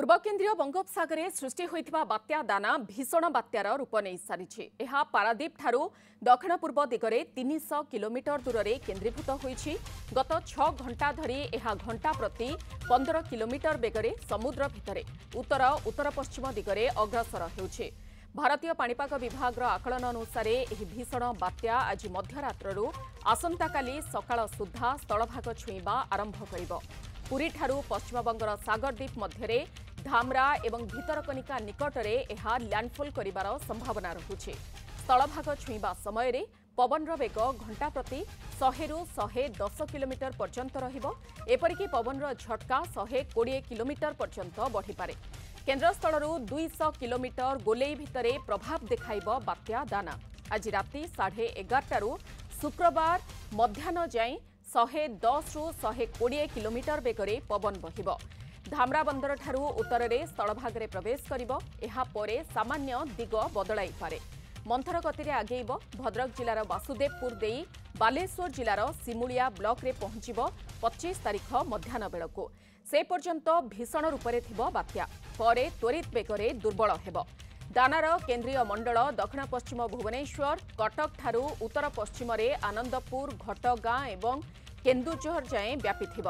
ପୂର୍ବ କେନ୍ଦ୍ରୀୟ ବଙ୍ଗୋପସାଗରରେ ସୃଷ୍ଟି ହୋଇଥିବା ବାତ୍ୟା ଦାନା ଭୀଷଣ ବାତ୍ୟାର ରୂପ ନେଇସାରିଛି ଏହା ପାରାଦୀପଠାରୁ ଦକ୍ଷିଣ ପୂର୍ବ ଦିଗରେ ତିନିଶହ କିଲୋମିଟର ଦୂରରେ କେନ୍ଦ୍ରୀଭୂତ ହୋଇଛି ଗତ ଛଅ ଘଣ୍ଟା ଧରି ଏହା ଘଣ୍ଟା ପ୍ରତି ପନ୍ଦର କିଲୋମିଟର ବେଗରେ ସମୁଦ୍ର ଭିତରେ ଉତ୍ତର ଉତ୍ତର ପଶ୍ଚିମ ଦିଗରେ ଅଗ୍ରସର ହେଉଛି ଭାରତୀୟ ପାଣିପାଗ ବିଭାଗର ଆକଳନ ଅନୁସାରେ ଏହି ଭୀଷଣ ବାତ୍ୟା ଆଜି ମଧ୍ୟରାତ୍ରରୁ ଆସନ୍ତାକାଲି ସକାଳ ସୁଦ୍ଧା ସ୍ଥଳଭାଗ ଛୁଇଁବା ଆରମ୍ଭ କରିବ ପୁରୀଠାରୁ ପଶ୍ଚିମବଙ୍ଗର ସାଗରଦ୍ୱୀପ ମଧ୍ୟରେ ধামরা এবং ভিতরকনিকা নিকটরে এহা ল্যান্ডফল করিবার সম্ভাবনা রহুছে ସ୍ଥଳଭାଗ ଛୁଇଁବା ସମୟରେ ପବନର ବେଗ ଘଣ୍ଟା ପ୍ରତି ଶହେରୁ ଶହେ ଦଶ କିଲୋମିଟର ପର୍ଯ୍ୟନ୍ତ ରହିବ ଏପରିକି ପବନର ଝଟକା ଶହେ କୋଡ଼ିଏ କିଲୋମିଟର ପର୍ଯ୍ୟନ୍ତ ବଢ଼ିପାରେ କେନ୍ଦ୍ରସ୍ଥଳରୁ ଦୁଇଶହ କିଲୋମିଟର ଗୋଲେଇ ଭିତରେ ପ୍ରଭାବ ଦେଖାଇବ ବାତ୍ୟା ଦାନା ଆଜି ରାତି ସାଢ଼େ ଏଗାରଟାରୁ ଶୁକ୍ରବାର ମଧ୍ୟାହ୍ନ ଯାଏଁ ଶହେ ଦଶରୁ ଶହେ କୋଡ଼ିଏ କିଲୋମିଟର ବେଗରେ ପବନ ବହିବ ଧାମରାବନ୍ଦର ଠାରୁ ଉତ୍ତରରେ ସ୍ଥଳଭାଗରେ ପ୍ରବେଶ କରିବ ଏହାପରେ ସାମାନ୍ୟ ଦିଗ ବଦଳାଇପାରେ ମନ୍ଥର ଗତିରେ ଆଗେଇବ ଭଦ୍ରକ ଜିଲ୍ଲାର ବାସୁଦେବପୁର ଦେଇ ବାଲେଶ୍ୱର ଜିଲ୍ଲାର ସିମୁଳିଆ ବ୍ଲକରେ ପହଞ୍ଚିବ ପଚିଶ ତାରିଖ ମଧ୍ୟାହ୍ନ ବେଳକୁ ସେ ପର୍ଯ୍ୟନ୍ତ ଭୀଷଣ ରୂପରେ ଥିବ ବାତ୍ୟା ପରେ ତ୍ୱରିତ ବେଗରେ ଦୁର୍ବଳ ହେବ ଦାନାର କେନ୍ଦ୍ରୀୟ ମଣ୍ଡଳ ଦକ୍ଷିଣ ପଶ୍ଚିମ ଭୁବନେଶ୍ୱର କଟକଠାରୁ ଉତ୍ତର ପଶ୍ଚିମରେ ଆନନ୍ଦପୁର ଘଟଗାଁ ଏବଂ କେନ୍ଦୁଝର ଯାଏଁ ବ୍ୟାପିଥିବ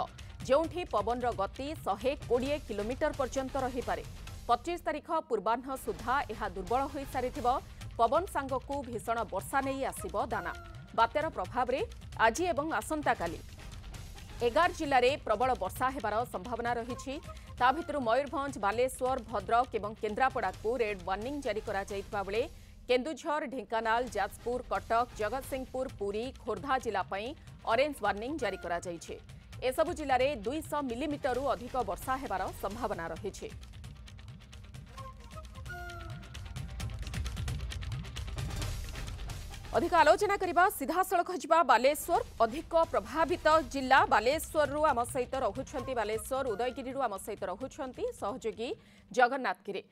ଯେଉଁଠି ପବନର ଗତି ଶହେ କୋଡ଼ିଏ କିଲୋମିଟର ପର୍ଯ୍ୟନ୍ତ ରହିପାରେ ପଚିଶ ତାରିଖ ପୂର୍ବାହ୍ନ ସୁଦ୍ଧା ଏହା ଦୁର୍ବଳ ହୋଇସାରିଥିବ ପବନ ସାଙ୍ଗକୁ ଭୀଷଣ ବର୍ଷା ନେଇ ଆସିବ ଦାନା ବାତ୍ୟାର ପ୍ରଭାବରେ ଆଜି ଏବଂ ଆସନ୍ତାକାଲି ଏଗାର ଜିଲ୍ଲାରେ ପ୍ରବଳ ବର୍ଷା ହେବାର ସମ୍ଭାବନା ରହିଛି ତା ଭିତରୁ ମୟୂରଭଞ୍ଜ ବାଲେଶ୍ୱର ଭଦ୍ରକ ଏବଂ କେନ୍ଦ୍ରାପଡ଼ାକୁ ରେଡ୍ ୱାର୍ଣ୍ଣିଂ ଜାରି କରାଯାଇଥିବା ବେଳେ କେନ୍ଦୁଝର ଢେଙ୍କାନାଳ ଯାଜପୁର କଟକ ଜଗତସିଂହପୁର ପୁରୀ ଖୋର୍ଦ୍ଧା ଜିଲ୍ଲା ପାଇଁ ଅରେଞ୍ଜ ୱାର୍ଣ୍ଣିଂ ଜାରି କରାଯାଇଛି ଏସବୁ ଜିଲ୍ଲାରେ ଦୁଇଶହ ମିଲିମିଟରରୁ ଅଧିକ ବର୍ଷା ହେବାର ସମ୍ଭାବନା ରହିଛି ଅଧିକ ଆଲୋଚନା କରିବା ସିଧାସଳଖ ଯିବା ବାଲେଶ୍ୱର ଅଧିକ ପ୍ରଭାବିତ ଜିଲ୍ଲା ବାଲେଶ୍ୱରରୁ ଆମ ସହିତ ରହୁଛନ୍ତି ବାଲେଶ୍ୱର ଉଦୟଗିରିରୁ ଆମ ସହିତ ରହୁଛନ୍ତି ସହଯୋଗୀ ଜଗନ୍ନାଥଗିରି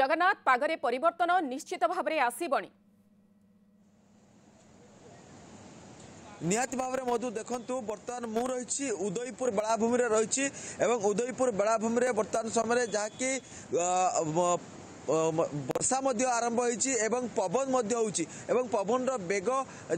ଜଗନ୍ନାଥ ପାଗରେ ପରିବର୍ତ୍ତନ ନିଶ୍ଚିତ ଭାବରେ ଆସିବଣି নিহতি ভাবে মধু দেখন্তু বর্তমান মু রয়েছি উদয়পুর বেলাভূমিরে রয়েছি এবং উদয়পুর বেলাভূমিরে বর্তমান যা সময়ে যাকি ବର୍ଷା ମଧ୍ୟ ଆରମ୍ଭ ହୋଇଛି ଏବଂ ପବନ ମଧ୍ୟ ହେଉଛି ଏବଂ ପବନର ବେଗ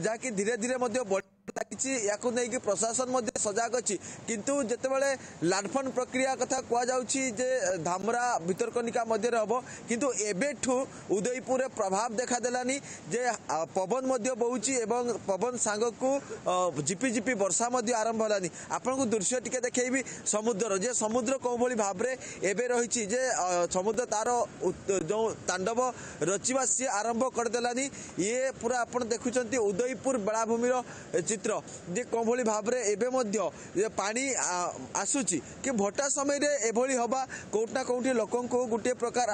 ଯାହାକି ধীরে ଧୀରେ বড় ଲାଗିଛି ୟାକୁ ନେଇକି ପ୍ରଶାସନ ମଧ୍ୟ ସଜାଗ ଅଛି କିନ୍ତୁ ଯେତେବେଳେ ଲାଣ୍ଡଫନ୍ ପ୍ରକ୍ରିୟା କଥା କୁହାଯାଉଛି ଯେ ଧାମରା ଭିତରକନିକା ମଧ୍ୟରେ ହେବ କିନ୍ତୁ ଏବେଠୁ ଉଦୟପୁରରେ ପ୍ରଭାବ ଦେଖାଦେଲାନି ଯେ ପବନ ମଧ୍ୟ ବହୁଛି ଏବଂ ପବନ ସାଙ୍ଗକୁ ଝିପିଝିପି ବର୍ଷା ମଧ୍ୟ ଆରମ୍ଭ ହେଲାନି ଆପଣଙ୍କୁ ଦୃଶ୍ୟ ଟିକେ ଦେଖେଇବି ସମୁଦ୍ରର ଯେ ସମୁଦ୍ର କେଉଁଭଳି ଭାବରେ ଏବେ ରହିଛି ଯେ ସମୁଦ୍ର ତାର ଯେଉଁ ତାଣ୍ଡବ ରଚିବା ସିଏ ଆରମ୍ଭ କରିଦେଲାନି ଇଏ ପୁରା ଆପଣ ଦେଖୁଛନ୍ତି ଉଦୟପୁର ବେଳାଭୂମିର ଚିତ୍ର ଯେ କେଉଁଭଳି ଭାବରେ ଏବେ ମଧ୍ୟ ପାଣି ଆସୁଛି କି ଭଟା ସମୟରେ ଏଭଳି ହେବା କେଉଁଠି ନା କେଉଁଠି ଲୋକଙ୍କୁ ଗୋଟିଏ ପ୍ରକାର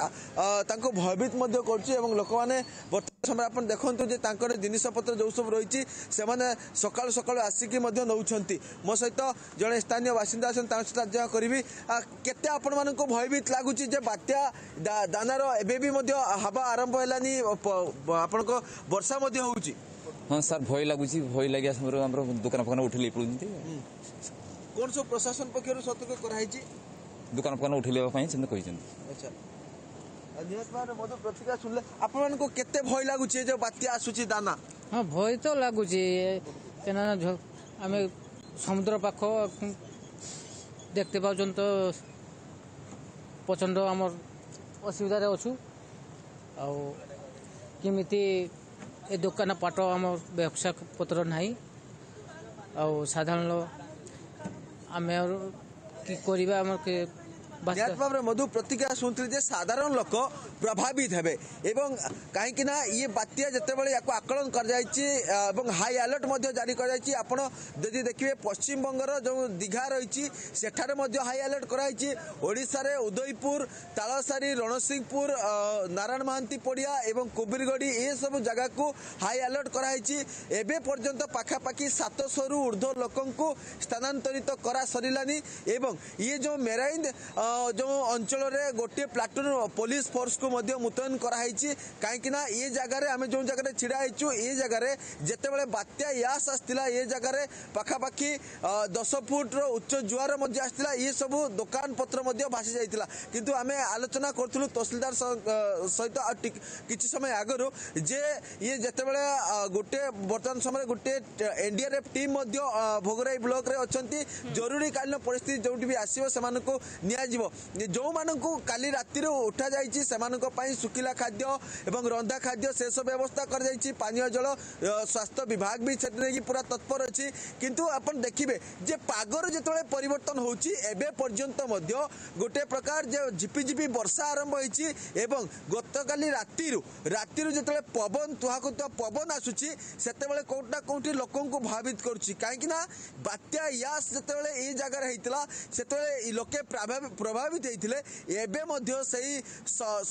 ତାଙ୍କୁ ଭୟଭୀତ ମଧ୍ୟ କରୁଛି ଏବଂ ଲୋକମାନେ ବର୍ତ୍ତମାନ ସମୟରେ ଆପଣ ଦେଖନ୍ତୁ ଯେ ତାଙ୍କର ଜିନିଷପତ୍ର ଯେଉଁ ସବୁ ରହିଛି ସେମାନେ ସକାଳୁ ସକାଳୁ ଆସିକି ମଧ୍ୟ ନେଉଛନ୍ତି ମୋ ସହିତ ଜଣେ ସ୍ଥାନୀୟ ବାସିନ୍ଦା ଅଛନ୍ତି ତାଙ୍କ ସହିତ ଆଲୋଚନା କରିବି କେତେ ଆପଣମାନଙ୍କୁ ଭୟଭୀତ ଲାଗୁଛି ଯେ ବାତ୍ୟା ଦାନାର ଏବେ ବି ମଧ୍ୟ ହେବା ଆରମ୍ଭ ହେଲାନି ଆପଣଙ୍କ ବର୍ଷା ମଧ୍ୟ ହେଉଛି ହଁ ସାର୍ ଭୟ ଲାଗୁଛି ଭୟ ଲାଗିବା ସମୟରେ ଆମର ଦୋକାନ ଫୋକାନ ଉଠେଇ ପଡ଼ୁଛନ୍ତି କ'ଣ ସବୁ ପ୍ରଶାସନ ପକ୍ଷରୁ ସତର୍କ କରାହେଇଛି ଦୋକାନ ଫୋକାନ ଉଠେଇବା ପାଇଁ ସେମିତି କହିଛନ୍ତି ଆଚ୍ଛା ନିହାତି ଭାବରେ ମଧୁ ପ୍ରତିକ୍ରିୟା ଶୁଣିଲେ ଆପଣମାନଙ୍କୁ କେତେ ଭୟ ଲାଗୁଛି ଏ ଯେଉଁ ବାତ୍ୟା ଆସୁଛି ଦାନା ହଁ ଭୟ ତ ଲାଗୁଛି କାହିଁକିନା ଆମେ ସମୁଦ୍ର ପାଖ ପାଉଛନ୍ତି ତ ପ୍ରଚଣ୍ଡ ଆମର ଅସୁବିଧାରେ ଅଛୁ ଆଉ କେମିତି ଏ ଦୋକାନ ପାଟ ଆମ ବ୍ୟବସାୟ ପତ୍ର ନାହିଁ ଆଉ ସାଧାରଣ ଆମେ କି କରିବା ଆମର ନିହାତି ଭାବରେ ମଧୁ ପ୍ରତିକ୍ରିୟା ଶୁଣିଥିଲି ଯେ ସାଧାରଣ ଲୋକ ପ୍ରଭାବିତ ହେବେ ଏବଂ କାହିଁକି ନା ଇଏ ବାତ୍ୟା ଯେତେବେଳେ ୟାକୁ ଆକଳନ କରାଯାଇଛି ଏବଂ ହାଇ ଆଲର୍ଟ ମଧ୍ୟ ଜାରି କରାଯାଇଛି ଆପଣ ଯଦି ଦେଖିବେ ପଶ୍ଚିମବଙ୍ଗର ଯେଉଁ ଦୀଘା ରହିଛି ସେଠାରେ ମଧ୍ୟ ହାଇ ଆଲର୍ଟ କରାଯାଇଛି ଓଡ଼ିଶାରେ ଉଦୟପୁର ତାଳସାରୀ ରଣସିଂହପୁର ନାରାୟଣ ମହାନ୍ତି ପଡ଼ିଆ ଏବଂ କୁବିରଗଡ଼ି ଏସବୁ ଜାଗାକୁ ହାଇ ଆଲର୍ଟ କରାଯାଇଛି ଏବେ ପର୍ଯ୍ୟନ୍ତ ପାଖାପାଖି ସାତଶହରୁ ଉର୍ଦ୍ଧ୍ୱ ଲୋକଙ୍କୁ ସ୍ଥାନାନ୍ତରିତ କରା ସରିଲାନି ଏବଂ ଇଏ ଯେଉଁ ମେରାଇନ୍ ଯେଉଁ ଅଞ୍ଚଳରେ ଗୋଟିଏ ପ୍ଲାଟୁନ୍ ପୋଲିସ ଫୋର୍ସକୁ ମଧ୍ୟ ମୁତୟନ କରାହେଇଛି କାହିଁକିନା ଏ ଜାଗାରେ ଆମେ ଯେଉଁ ଜାଗାରେ ଛିଡ଼ା ହେଇଛୁ ଏ ଜାଗାରେ ଯେତେବେଳେ ବାତ୍ୟା ୟାସ୍ ଆସିଥିଲା ଏ ଜାଗାରେ ପାଖାପାଖି ଦଶ ଫୁଟର ଉଚ୍ଚ ଜୁଆର ମଧ୍ୟ ଆସିଥିଲା ଇଏ ସବୁ ଦୋକାନ ପତ୍ର ମଧ୍ୟ ଭାସି ଯାଇଥିଲା କିନ୍ତୁ ଆମେ ଆଲୋଚନା କରୁଥିଲୁ ତହସିଲଦାର ସହିତ ଆଉ କିଛି ସମୟ ଆଗରୁ ଯେ ଇଏ ଯେତେବେଳେ ଗୋଟେ ବର୍ତ୍ତମାନ ସମୟରେ ଗୋଟେ ଏନ୍ଡିଆର୍ଏଫ୍ ଟିମ୍ ମଧ୍ୟ ଭୋଗରାଇ ବ୍ଲକରେ ଅଛନ୍ତି ଜରୁରୀକାଳୀନ ପରିସ୍ଥିତି ଯେଉଁଠି ବି ଆସିବ ସେମାନଙ୍କୁ ନିଆଯିବ ଦିଆଯିବ ଯେଉଁମାନଙ୍କୁ କାଲି ରାତିରୁ ଉଠାଯାଇଛି ସେମାନଙ୍କ ପାଇଁ ଶୁଖିଲା ଖାଦ୍ୟ ଏବଂ ରନ୍ଧା ଖାଦ୍ୟ ସେସବୁ ବ୍ୟବସ୍ଥା କରାଯାଇଛି ପାନୀୟ ଜଳ ସ୍ୱାସ୍ଥ୍ୟ ବିଭାଗ ବି ସେଠି ନେଇକି ପୁରା ତତ୍ପର ଅଛି କିନ୍ତୁ ଆପଣ ଦେଖିବେ ଯେ ପାଗର ଯେତେବେଳେ ପରିବର୍ତ୍ତନ ହେଉଛି ଏବେ ପର୍ଯ୍ୟନ୍ତ ମଧ୍ୟ ଗୋଟେ ପ୍ରକାର ଯେ ଝିପିଝିପି ବର୍ଷା ଆରମ୍ଭ ହୋଇଛି ଏବଂ ଗତକାଲି ରାତିରୁ ରାତିରୁ ଯେତେବେଳେ ପବନ ତୁହାକୁ ତୁହା ପବନ ଆସୁଛି ସେତେବେଳେ କେଉଁଟା କେଉଁଠି ଲୋକଙ୍କୁ ଭାବିତ କରୁଛି କାହିଁକିନା ବାତ୍ୟା ୟାସ୍ ଯେତେବେଳେ ଏଇ ଜାଗାରେ ହେଇଥିଲା ସେତେବେଳେ ଲୋକେ ପ୍ରଭାବିତ ହେଇଥିଲେ ଏବେ ମଧ୍ୟ ସେହି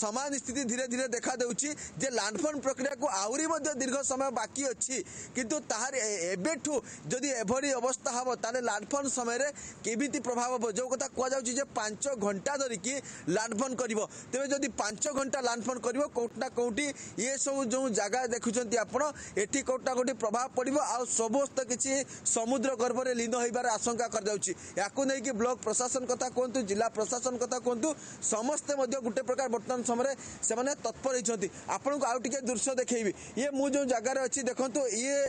ସମାନ ସ୍ଥିତି ଧୀରେ ଧୀରେ ଦେଖାଦେଉଛି ଯେ ଲାଣ୍ଡଫର୍ମ ପ୍ରକ୍ରିୟାକୁ ଆହୁରି ମଧ୍ୟ ଦୀର୍ଘ ସମୟ ବାକି ଅଛି କିନ୍ତୁ ତାହାର ଏବେଠୁ ଯଦି ଏଭଳି ଅବସ୍ଥା ହେବ ତାହେଲେ ଲାଣ୍ଡଫର୍ମ ସମୟରେ କେମିତି ପ୍ରଭାବ ହେବ ଯେଉଁ କଥା କୁହାଯାଉଛି ଯେ ପାଞ୍ଚ ଘଣ୍ଟା ଧରିକି ଲାଣ୍ଡଫର୍ମ କରିବ ତେବେ ଯଦି ପାଞ୍ଚ ଘଣ୍ଟା ଲାଣ୍ଡଫର୍ମ କରିବ କେଉଁଠି ନା କେଉଁଠି ଇଏ ସବୁ ଯେଉଁ ଜାଗା ଦେଖୁଛନ୍ତି ଆପଣ ଏଠି କେଉଁଠି ନା କେଉଁଠି ପ୍ରଭାବ ପଡ଼ିବ ଆଉ ସମସ୍ତ କିଛି ସମୁଦ୍ର ଗର୍ଭରେ ଲୀନ ହେବାର ଆଶଙ୍କା କରାଯାଉଛି ଏହାକୁ ନେଇକି ବ୍ଲକ ପ୍ରଶାସନ କଥା କୁହନ୍ତୁ ଜିଲ୍ଲା প্রশাসন কথা কুহতু সমস্তে গোটে প্রকার বর্তমান সময় সে তৎপর হয়েছেন আপনার আউ টিকি দৃশ্য দেখেবি ইয়ে মু যে জায়গায় অছি দেখুন ইয়ে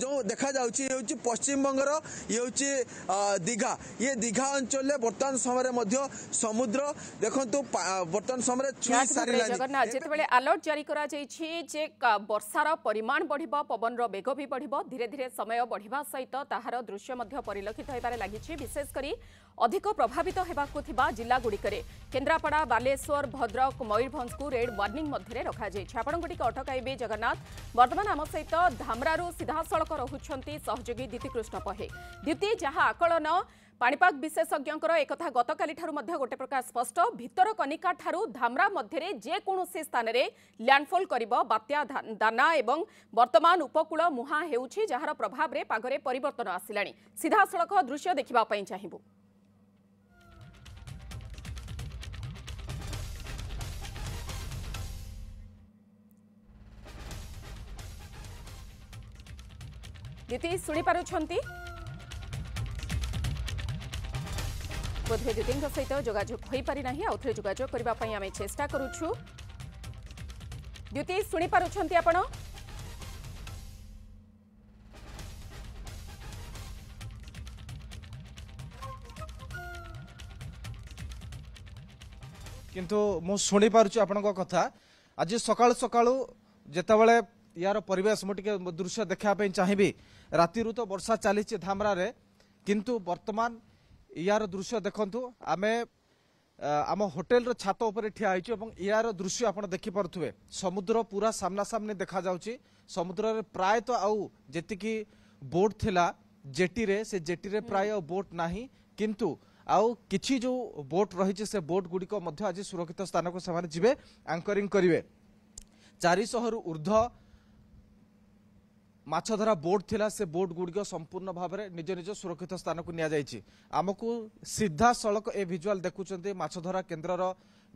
যে দেখা যাচ্ছে ইয়ে হচ্ছে পশ্চিমবঙ্গর ইয়ে হচ্ছে দীঘা ইয়ে দীঘা অঞ্চলে বর্তমান সময় মধ্যে সমুদ্র দেখুন বর্তমান সময় ছুঁ সারি যেতবে আলর্ট জারি করা যাই যে বর্ষার পরিমাণ বড়িব পবন বেগ বি বড়িব ধীরে ধীরে সময় বড়িবা সহ তাহার দৃশ্য মধ্য পরিলক্ষিত হইবারে লাগিছে বিশেষ করে অধিক প্রভাবিত হওয়া জেলাগুড়ে কেন্দ্রাপড়া বালেশ্বর ভদ্রক ময়ূরভঞ্জু রেড ওয়ার্নিং মধ্যে রখাযাই আপনার অটকাইবে জগন্নাথ বর্তমান আম সহিত ধামরার সিধাসলখ রুচান সহযোগী দ্যুতিকৃষ্ণ পহে দ্যুতি যা আকলন পাপাগ বিশেষজ্ঞর একথা গতকাল গোটে প্রকার স্পষ্ট ভিতরকনিকা ঠারু ধামরা মধ্যে যেকোন স্থানের ল্যান্ডফল করব বাত্যা দানা এবং বর্তমান উপকূল মুহাঁ হেউছি যার প্রভাবে পাগরে পরিবর্তন আসিলা সিধাসলখ দৃশ্য দেখা চাহিবু দ্যুতি শুনেপারুচ্ছেন ବୋଧହୁଏ ଦିଦିଙ୍କ ସହିତ ଯୋଗାଯୋଗ ହୋଇପାରିନାହିଁ ଆଉଥରେ ଯୋଗାଯୋଗ କରିବା ପାଇଁ ଆମେ ଚେଷ୍ଟା କରୁଛୁ ଦ୍ୟୁତି ଶୁଣିପାରୁଛନ୍ତି ଆପଣ କିନ୍ତୁ ମୁଁ ଶୁଣିପାରୁଛି ଆପଣଙ୍କ କଥା ଆଜି ସକାଳୁ ସକାଳୁ ଯେତେବେଳେ यार परेश दृश्य देखापी चाहिए राति तो वर्षा चली धामरारे किंतु बर्तमान यार दृश्य देखु आम आम होटेल छात उपर ठिया हो यार दृश्य आप देखिपे समुद्र पूरा सामनासामनि देखा जाऊँगी समुद्र में प्राय तो आउ जी बोट थी जेटी रे से जेटी रे प्राय बोट ना किंतु आउ किछि जो बोट रही से बोट गुड़िक सुरक्षित स्थान को से जी आंकरिंग करेंगे चारिशह ऊर्ध মাছ ধরা ବୋଟ୍ ଥିଲା ସେ ବୋଟ୍ ଗୁଡ଼ିକ ସମ୍ପୂର୍ଣ୍ଣ ଭାବରେ ନିଜ ନିଜ ସୁରକ୍ଷିତ ସ୍ଥାନକୁ ନିଆଯାଇଛି ଆମକୁ ସିଧାସଳଖ ଏ ଭିଜୁଆଲ୍ ଦେଖୁଛନ୍ତି ମାଛ ଧରା କେନ୍ଦ୍ରର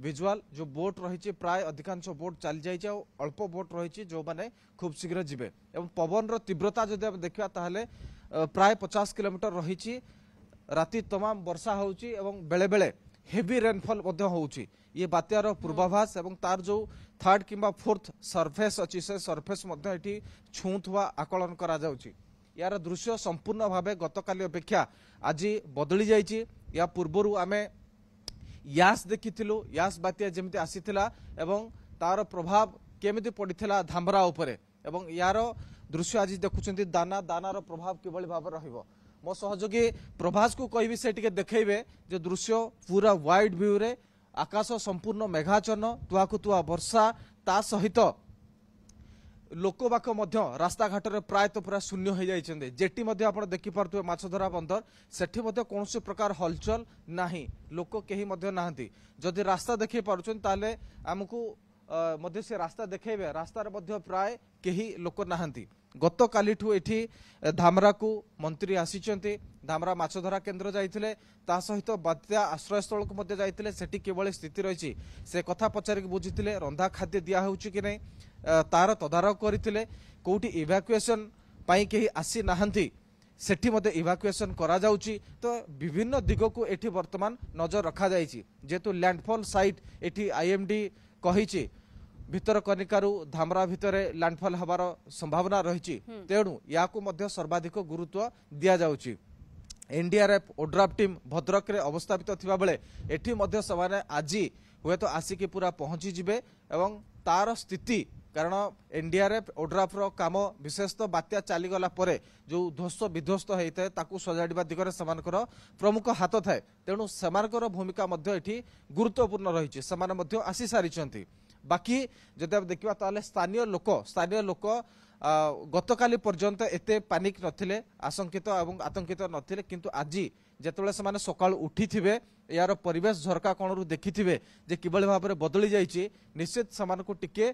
ଭିଜୁଆଲ୍ ଯେଉଁ ବୋଟ୍ ରହିଛି ପ୍ରାୟ ଅଧିକାଂଶ ବୋଟ୍ ଚାଲିଯାଇଛି ଆଉ ଅଳ୍ପ ବୋଟ୍ ରହିଛି ଯେଉଁମାନେ ଖୁବ୍ ଶୀଘ୍ର ଯିବେ ଏବଂ ପବନର ତୀବ୍ରତା ଯଦି ଆମେ ଦେଖିବା ତାହେଲେ ପ୍ରାୟ ପଚାଶ କିଲୋମିଟର ରହିଛି ରାତି ତମାମ ବର୍ଷା ହେଉଛି ଏବଂ ବେଳେବେଳେ ହେଭି ରେନ୍ଫଲ୍ ମଧ୍ୟ ହେଉଛି ଇଏ ବାତ୍ୟାର ପୂର୍ବାଭାସ ଏବଂ ତାର ଯେଉଁ ଥାର୍ଡ କିମ୍ବା ଫୋର୍ଥ ସର୍ଫେସ୍ ଅଛି ସେ ସର୍ଫେସ୍ ମଧ୍ୟ ଏଠି ଛୁଉଁଥିବା ଆକଳନ କରାଯାଉଛି ଏହାର ଦୃଶ୍ୟ ସମ୍ପୂର୍ଣ୍ଣ ଭାବେ ଗତକାଲି ଅପେକ୍ଷା ଆଜି ବଦଳି ଯାଇଛି ଏହା ପୂର୍ବରୁ ଆମେ ୟାସ୍ ଦେଖିଥିଲୁ ୟାସ୍ ବାତ୍ୟା ଯେମିତି ଆସିଥିଲା ଏବଂ ତାର ପ୍ରଭାବ କେମିତି ପଡ଼ିଥିଲା ଧାମ୍ରା ଉପରେ ଏବଂ ଏହାର ଦୃଶ୍ୟ ଆଜି ଦେଖୁଛନ୍ତି ଦାନା ଦାନାର ପ୍ରଭାବ କିଭଳି ଭାବରେ ରହିବ ମୋ ସହଯୋଗୀ ପ୍ରଭାସକୁ କହିବି ସେ ଟିକେ ଦେଖେଇବେ ଯେ ଦୃଶ୍ୟ ପୁରା ୱାଇଡ୍ ଭ୍ୟୁରେ ଆକାଶ ସମ୍ପୂର୍ଣ୍ଣ ମେଘାଚନ ତୁଆକୁ ତୁଆ ବର୍ଷା ତା ସହିତ ଲୋକବାକ ମଧ୍ୟ ରାସ୍ତାଘାଟରେ ପ୍ରାୟତଃ ପୁରା ଶୂନ୍ୟ ହୋଇଯାଇଛନ୍ତି ଯେଟି ମଧ୍ୟ ଆପଣ ଦେଖିପାରୁଥିବେ ମାଛ ଧରା ବନ୍ଦର ସେଠି ମଧ୍ୟ କୌଣସି ପ୍ରକାର ହଲଚଲ ନାହିଁ ଲୋକ କେହି ମଧ୍ୟ ନାହାନ୍ତି ଯଦି ରାସ୍ତା ଦେଖେଇ ପାରୁଛନ୍ତି ତାହେଲେ ଆମକୁ ମଧ୍ୟ ସେ ରାସ୍ତା ଦେଖେଇବେ ରାସ୍ତାରେ ମଧ୍ୟ ପ୍ରାୟ କେହି ଲୋକ ନାହାନ୍ତି গতকালিঠু এটি ধামরাকু মন্ত্রী আসিছেন ধামরা মাছ ধরা কেন্দ্র যাই তা সহিত বাত্যা আশ্রয়স্থলকু মধ্যে যাই সেটি কিভাবে স্থিতি রয়েছে সে কথা পচারিক বুঝিলে রন্ধা খাদ্য দিয়া হচ্ছে কি না তার তদারক করে কোটি ইভাকুয়েসন পাই কেহি আসি না সেটি মধ্যে ইভাকুয়েসন করা যাচ্ছে তো বিভিন্ন দিগকু এটি বর্তমান নজর রখা যাই যেহেতু ল্যান্ডফল সাইট এটি আইএমডি কহিছে ଭିତରକନିକାରୁ ଧାମରା ଭିତରେ ଲ୍ୟାଣ୍ଡଫଲ୍ ହେବାର ସମ୍ଭାବନା ରହିଛି ତେଣୁ ଏହାକୁ ମଧ୍ୟ ସର୍ବାଧିକ ଗୁରୁତ୍ୱ ଦିଆଯାଉଛି ଏନ୍ଡିଆର୍ଏଫ୍ ଓଡ୍ରାଫ୍ ଟିମ୍ ଭଦ୍ରକରେ ଅବସ୍ଥାପିତ ଥିବାବେଳେ ଏଠି ମଧ୍ୟ ସେମାନେ ଆଜି ହୁଏତ ଆସିକି ପୁରା ପହଞ୍ଚିଯିବେ ଏବଂ ତାର ସ୍ଥିତି କାରଣ ଏନ୍ଡିଆର୍ଏଫ୍ ଓଡ୍ରାଫ୍ର କାମ ବିଶେଷତଃ ବାତ୍ୟା ଚାଲିଗଲା ପରେ ଯେଉଁ ଧ୍ୱସ୍ତ ବିଧ୍ୱସ୍ତ ହୋଇଥାଏ ତାକୁ ସଜାଡ଼ିବା ଦିଗରେ ସେମାନଙ୍କର ପ୍ରମୁଖ ହାତ ଥାଏ ତେଣୁ ସେମାନଙ୍କର ଭୂମିକା ମଧ୍ୟ ଏଠି ଗୁରୁତ୍ୱପୂର୍ଣ୍ଣ ରହିଛି ସେମାନେ ମଧ୍ୟ ଆସିସାରିଛନ୍ତି ବାକି ଯଦି ଆମେ ଦେଖିବା ତାହେଲେ ସ୍ଥାନୀୟ ଲୋକ ସ୍ଥାନୀୟ ଲୋକ ଗତକାଲି ପର୍ଯ୍ୟନ୍ତ ଏତେ ପାନିକ୍ ନଥିଲେ ଆଶଙ୍କିତ ଏବଂ ଆତଙ୍କିତ ନଥିଲେ କିନ୍ତୁ ଆଜି ଯେତେବେଳେ ସେମାନେ ସକାଳୁ ଉଠିଥିବେ ଏହାର ପରିବେଶ ଝରକା କୋଣରୁ ଦେଖିଥିବେ ଯେ କିଭଳି ଭାବରେ ବଦଳି ଯାଇଛି ନିଶ୍ଚିତ ସେମାନଙ୍କୁ ଟିକେ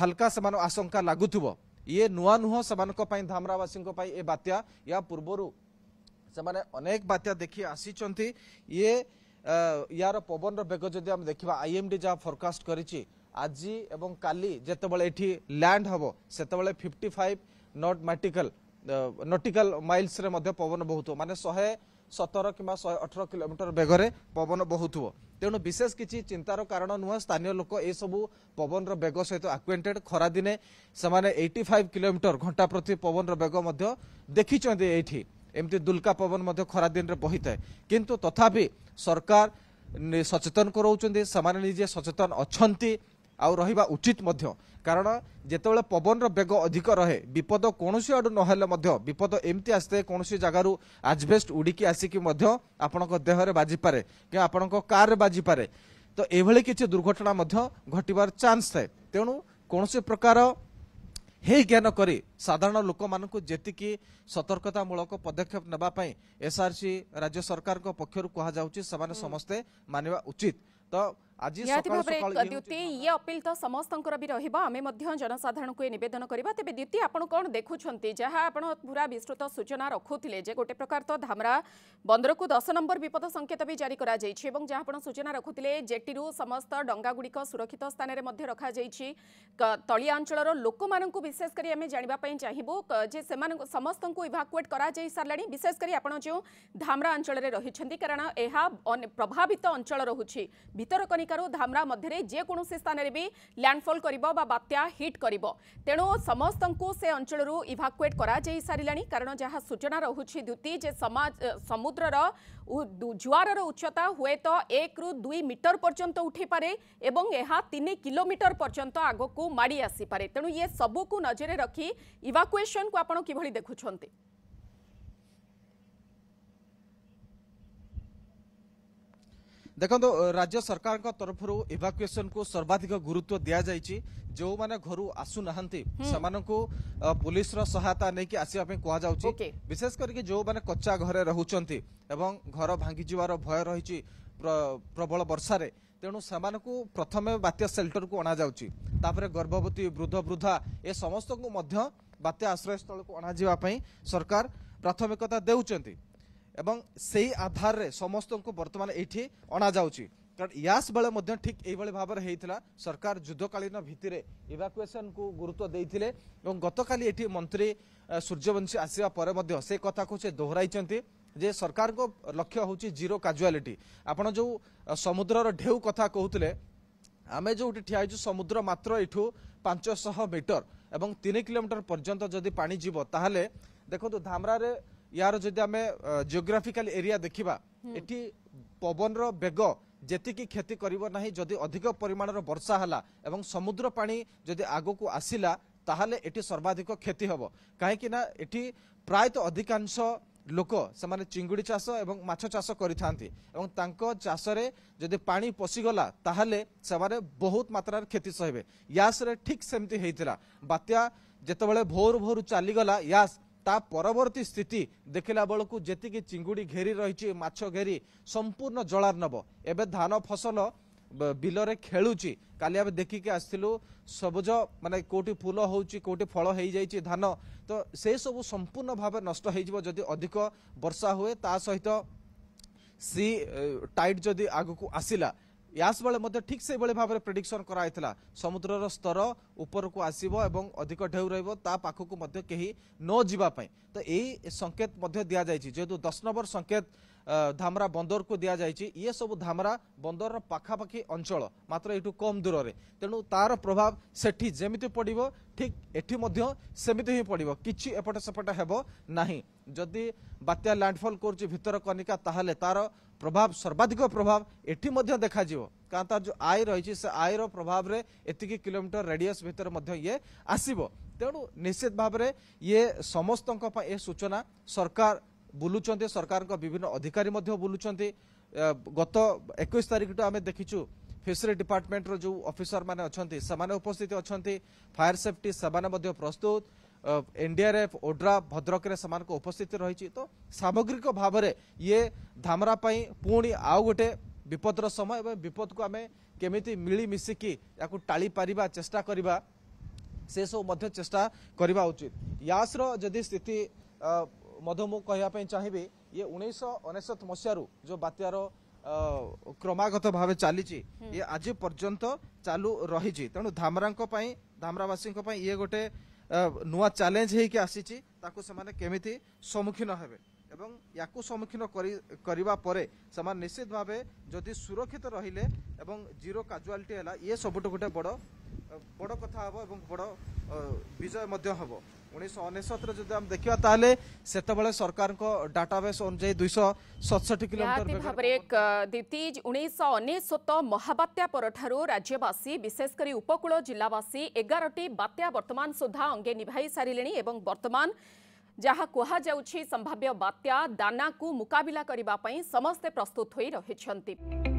ହାଲକା ସେମାନ ଆଶଙ୍କା ଲାଗୁଥିବ ଇଏ ନୂଆ ନୁହଁ ସେମାନଙ୍କ ପାଇଁ ଧାମରାବାସୀଙ୍କ ପାଇଁ ଏ ବାତ୍ୟା ଏହା ପୂର୍ବରୁ ସେମାନେ ଅନେକ ବାତ୍ୟା ଦେଖି ଆସିଛନ୍ତି ଇଏ ইয়ার পবনর বেগ যদি আমি দেখা আইএমডি যা ফোরকাস্ট করেছি আজি এবং কালি যেতবে এটি ল্যান্ড হব সেতবে ফিফটি ফাইভ নট ম্যাটিকাল নটিকাল মাইলসরে মধ্যে পবন বহুথিব মানে শহে সতের কিংবা শহে অঠর কিলোমিটর বেগরে পবন বহুথিব তেমন বিশেষ কিছু চিন্তার কারণ নুহে স্থানীয় লোক এইসবু পবনর বেগ সহিত আকুয়েটেড খরাদিনে সে এইটি ফাইভ কিলোমিটর ঘণ্টা প্রতি পবনর বেগ দেখিছেন এইটি এমতি দুলকা পবন খরাদিনে বহিথায় কিন্তু তথাপি সরকার সচেতন করছেন সেমানে নিজে সচেতন অনেক আহবা উচিত মধ্য কারণ যেতবে পবনর বেগ অধিক রহে বিপদ কৌশি আড়ু নহলে মধ্য বিপদ এমতি আসতে কৌশি জায়গার আজবেস্ট উড়িকি আসিকি মধ্য আপনার দেহরে বাজিপারে কি আপনার কারে বাজিপারে তো এইভাবে কিছু দুর্ঘটনা মধ্য ঘটবার চান্স থাকে তেমন কৌশি প্রকার हे ज्ञान करी साधारण लोक मान जी सतर्कतामूलक पदक्षेप नेवाई एसआरसी राज्य सरकार पक्षर कुनै समस्ते मानवा उचित तो ନିହାତି ଭାବରେ ଦ୍ୟୁତି ଇଏ ଅପିଲ ତ ସମସ୍ତଙ୍କର ବି ରହିବ ଆମେ ମଧ୍ୟ ଜନସାଧାରଣଙ୍କୁ ଏ ନିବେଦନ କରିବା ତେବେ ଦ୍ୟୁତି ଆପଣ କ'ଣ ଦେଖୁଛନ୍ତି ଯାହା ଆପଣ ପୁରା ବିସ୍ତୃତ ସୂଚନା ରଖୁଥିଲେ ଯେ ଗୋଟେ ପ୍ରକାର ତ ଧାମରା ବନ୍ଦରକୁ ଦଶ ନମ୍ବର ବିପଦ ସଂକେତ ବି ଜାରି କରାଯାଇଛି ଏବଂ ଯାହା ଆପଣ ସୂଚନା ରଖୁଥିଲେ ଜେଟିରୁ ସମସ୍ତ ଡଙ୍ଗାଗୁଡ଼ିକ ସୁରକ୍ଷିତ ସ୍ଥାନରେ ମଧ୍ୟ ରଖାଯାଇଛି ତଳିଆ ଅଞ୍ଚଳର ଲୋକମାନଙ୍କୁ ବିଶେଷ କରି ଆମେ ଜାଣିବା ପାଇଁ ଚାହିଁବୁ ଯେ ସେମାନଙ୍କୁ ସମସ୍ତଙ୍କୁ ଇଭାକୁଏଟ୍ କରାଯାଇ ସାରିଲାଣି ବିଶେଷ କରି ଆପଣ ଯେଉଁ ଧାମରା ଅଞ୍ଚଳରେ ରହିଛନ୍ତି କାରଣ ଏହା ପ୍ରଭାବିତ ଅଞ୍ଚଳ ରହୁଛି ଭିତରକନି ଅଟ୍ଟାଳିକାରୁ ଧାମରା ମଧ୍ୟରେ ଯେକୌଣସି ସ୍ଥାନରେ ବି ଲ୍ୟାଣ୍ଡଫଲ୍ କରିବ ବା ବାତ୍ୟା ହିଟ୍ କରିବ ତେଣୁ ସମସ୍ତଙ୍କୁ ସେ ଅଞ୍ଚଳରୁ ଇଭାକୁଏଟ୍ କରାଯାଇ ସାରିଲାଣି କାରଣ ଯାହା ସୂଚନା ରହୁଛି ଦ୍ୟୁତି ଯେ ସମୁଦ୍ରର ଜୁଆରର ଉଚ୍ଚତା ହୁଏତ ଏକରୁ ଦୁଇ ମିଟର ପର୍ଯ୍ୟନ୍ତ ଉଠିପାରେ ଏବଂ ଏହା ତିନି କିଲୋମିଟର ପର୍ଯ୍ୟନ୍ତ ଆଗକୁ ମାଡ଼ି ଆସିପାରେ ତେଣୁ ଇଏ ସବୁକୁ ନଜରରେ ରଖି ଇଭାକୁଏସନ୍କୁ ଆପଣ କିଭଳି ଦେଖୁଛନ୍ତି राज्य सरकारको तरफु को सर्वाधिक गुरुत्व दिउने घर आसुना पुलिस र सहायता विशेष गरिक जो कच्चा घर चाहिँ घर भाङी प्रबल वर्षु प्रथमे बात्या सेलटरको अरू गर्भवती वृद्ध वृद्धा ए समस्तु आश्रय स्थल अन सरकार प्राथमिकता देउ এবং সেই ଆଧାରରେ ସମସ୍ତଙ୍କୁ ବର୍ତ୍ତମାନ ଏଇଠି ଅଣାଯାଉଛି কারণ ইয়াস বেড়ে মধ্যে ঠিক এইভাবে ভাবে হয়েছিল সরকার যুদ্ধকালীন ভিত্তিরে ইভাকুয়েসন কু গুরুত্ব দিয়ে এবং গতকাল এটি মন্ত্রী সূর্যবংশী আসা পরে মধ্যে সে কথা সে দোহরাই যে সরকার লক্ষ্য হচ্ছে জিরো কাজুয়ালিটি আপনার যে সমুদ্রর ঢেউ কথা কুলে আমি যেটি ঠিয়া হয়েছি সমুদ্র মাত্র এঠু পাঁচশহ মিটর এবং তিন কিলোমিটর পর্যন্ত যদি পাঁচ যাব তাহলে দেখুন ধামরারে ইয়ার যদি আমি জিওগ্রাফিকাল এরিয়া দেখিবা এটি পবনর বেগ যেতিকি ক্ষতি করিব না যদি অধিক পরিমাণর বর্ষা হলা এবং সমুদ্র পানি যদি আগকু আসিলা তাহলে এটি সর্বাধিক ক্ষতি হব কাহিঁকি না এটি প্রায়ত অধিকাংশ লোক সেমানে চিঙ্গুড়ি চাষ এবং মাছ চাষ করিথান্তি এবং তাঙ্ক চাষরে যদি পানি পশিগলা তাহলে সেমানে বহুত মাত্রার ক্ষতি সহিবে ইয়াসরে ঠিক সেমতি হয়েছিল বাত্যা যেতবেলে ভোর ভোর চালিগলা ইয়াস ତା ପରବର୍ତ୍ତୀ ସ୍ଥିତି ଦେଖିଲା ବେଳକୁ ଯେତିକି ଚିଙ୍ଗୁଡ଼ି ଘେରି ରହିଛି ମାଛ ଘେରି ସମ୍ପୂର୍ଣ୍ଣ ଜଳାର ନେବ ଏବେ ଧାନ ଫସଲ ବିଲରେ ଖେଳୁଛି କାଲି ଆମେ ଦେଖିକି ଆସିଥିଲୁ ସବୁଜ ମାନେ କେଉଁଠି ଫୁଲ ହେଉଛି କେଉଁଠି ଫଳ ହେଇଯାଇଛି ଧାନ ତ ସେସବୁ ସମ୍ପୂର୍ଣ୍ଣ ଭାବେ ନଷ୍ଟ ହେଇଯିବ ଯଦି ଅଧିକ ବର୍ଷା ହୁଏ ତା ସହିତ ସି ଟାଇଟ୍ ଯଦି ଆଗକୁ ଆସିଲା ইয়াসবেলে মধ্যে ঠিক সেইভাবে ভাবে প্রেডিকশন করা হয়েছিল সমুদ্রর স্তর উপরকু আসব এবং অধিক ঢেউ রহব তা পাখকু মধ্যে কেহি ন যাওয়া তো এই সংকেত মধ্যে দিয়া যাই যেহেতু দশ নম্বর সংকেত ধামরা বন্দরকু দিয়া যাই ইয়ে সবু ধামরা বন্দরর পাখাপাখি অঞ্চল মাত্র এইটু কম দূরের তেণু তার প্রভাব সেটি যেমিতি পড়ব ঠিক এটি মধ্য সেমিতি হি পড়ব কিছু এপট সেপট হব না যদি বাত্যা ল্যান্ডফল করছে ভিতরকনিকা তাহলে তার প্রভাব সর্বাধিক প্রভাব এটি মধ্যে দেখা যাব কারণ তার যে আয় রয়েছে সে আয়ের প্রভাবে এতিকি কিলোমিটর রেডিয়স ভিতরে মধ্যে ইয়ে আসব তেমন নিশ্চিত ভাবে ইয়ে সমস্ত এ সূচনা সরকার বুলুচার সরকার বিভিন্ন অধিকারী মধ্যে বুলুচার গত একুশ তারিখটু আমি দেখিছু ଫିସରି ଡିପାର୍ଟମେଣ୍ଟର ଯେଉଁ ଅଫିସରମାନେ ଅଛନ୍ତି ସେମାନେ ଉପସ୍ଥିତ ଅଛନ୍ତି ଫାୟାର ସେଫ୍ଟି ସେମାନେ ମଧ୍ୟ ପ୍ରସ୍ତୁତ ଏନ୍ଡିଆର୍ଏଫ୍ ଓଡ୍ରା ଭଦ୍ରକରେ ସେମାନଙ୍କ ଉପସ୍ଥିତି ରହିଛି ତ ସାମଗ୍ରିକ ଭାବରେ ଇଏ ଧାମରା ପାଇଁ ପୁଣି ଆଉ ଗୋଟେ ବିପଦର ସମୟ ଏବଂ ବିପଦକୁ ଆମେ କେମିତି ମିଳିମିଶିକି ୟାକୁ ଟାଳିପାରିବା ଚେଷ୍ଟା କରିବା ସେସବୁ ମଧ୍ୟ ଚେଷ୍ଟା କରିବା ଉଚିତ ୟାସ୍ର ଯଦି ସ୍ଥିତି ମଧ୍ୟ ମୁଁ କହିବା ପାଇଁ ଚାହିଁବି ଇଏ ଉଣେଇଶହ ଅନେଶତ ମସିହାରୁ ଯେଉଁ ବାତ୍ୟାର କ୍ରମାଗତ ଭାବେ ଚାଲିଛି ଇଏ ଆଜି ପର୍ଯ୍ୟନ୍ତ ଚାଲୁ ରହିଛି ତେଣୁ ଧାମରାଙ୍କ ପାଇଁ ଧାମରାବାସୀଙ୍କ ପାଇଁ ଇଏ ଗୋଟେ ନୂଆ ଚ୍ୟାଲେଞ୍ଜ ହେଇକି ଆସିଛି ତାକୁ ସେମାନେ କେମିତି ସମ୍ମୁଖୀନ ହେବେ ଏବଂ ୟାକୁ ସମ୍ମୁଖୀନ କରିବା ପରେ ସେମାନେ ନିଶ୍ଚିତ ଭାବେ ଯଦି ସୁରକ୍ଷିତ ରହିଲେ ଏବଂ ଜିରୋ କାଜୁଆଲିଟି ହେଲା ଇଏ ସବୁଠୁ ଗୋଟେ ବଡ଼ ବଡ଼ କଥା ହେବ ଏବଂ ବଡ଼ ବିଜୟ ମଧ୍ୟ ହେବ ଉଣେଇଶହ ଅନେଶତରେ ଯଦି ଆମେ ଦେଖିବା ତାହେଲେ ସେତେବେଳେ ସରକାରଙ୍କ ଡାଟାବେସ୍ ଅନୁଯାୟୀ ଦୁଇଶହ ସତଷଠି କିଲୋମିଟର ଭାବରେ ଦୀପ୍ତିଜ ଉଣେଇଶହ ଅନେଶତ ମହାବାତ୍ୟା ପରଠାରୁ ରାଜ୍ୟବାସୀ ବିଶେଷ କରି ଉପକୂଳ ଜିଲ୍ଲାବାସୀ ଏଗାରଟି ବାତ୍ୟା ବର୍ତ୍ତମାନ ସୁଦ୍ଧା ଅଙ୍ଗେ ନିଭାଇ ସାରିଲେଣି ଏବଂ ବର୍ତ୍ତମାନ ଯାହା କୁହାଯାଉଛି ସମ୍ଭାବ୍ୟ ବାତ୍ୟା ଦାନାକୁ ମୁକାବିଲା କରିବା ପାଇଁ ସମସ୍ତେ ପ୍ରସ୍ତୁତ ହୋଇ ରହିଛନ୍ତି